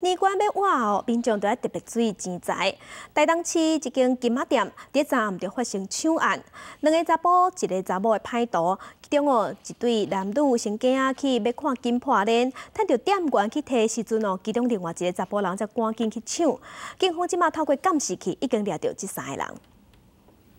年关要过哦，民众都要特别注意钱财。台东市一间金马店，早暗就发生抢案，两个查甫、一个查某的歹徒，其中哦一对男女先啊去要看金破链，趁着店员去提时阵哦，其中另外一个查甫人则赶紧去抢。警方即马透过监视器，已经抓到即三个人。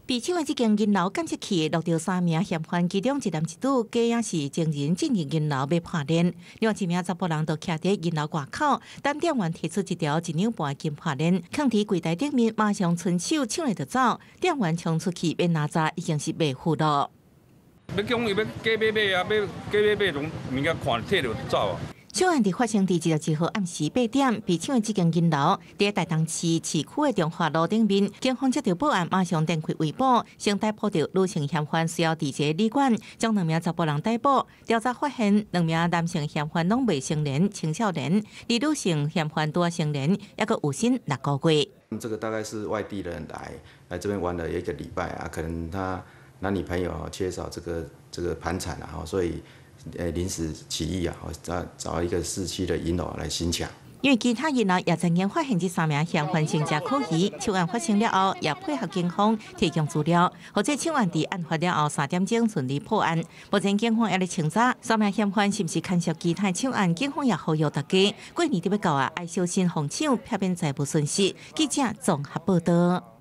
被警方击间银楼，监视器录到三名嫌犯，其中一人一度，皆也是证人，进入银楼被拍电。另外一名查甫人都徛在银楼外口，但店员提出一条一两半金拍电，藏在柜台顶面，马上伸手抢来就走。店员冲出去被拿在，已经是被俘到。要讲要要加要要啊，要加要要拢人家看退就走啊。此案伫发生地二十四号暗时八点，被抢的这间金楼在台东市市区的中华路顶面。警方接到报案，马上展开围捕，先逮捕到女性嫌犯，需要逮住旅馆将两名查甫人逮捕。调查发现，两名男性嫌犯拢未成年，青少年；而女性嫌犯多成年，还佫有身六个月。这个大概是外地人来来这边玩了一个礼拜啊，可能他男女朋友缺少这个这个盘缠啊，所以。诶，临时起义啊！好，找找一个市区的领导来申抢。因为其他银行也在经发现这三名嫌犯性格可疑。抢案发生了后，也配合警方提供资料。好在抢案在案发了后三点钟顺利破案。目前警方还在清查，三名嫌犯是不是牵涉其他抢案，警方也呼吁大家过年就要到啊，要小心防抢，避免财物损失。记者综合报道。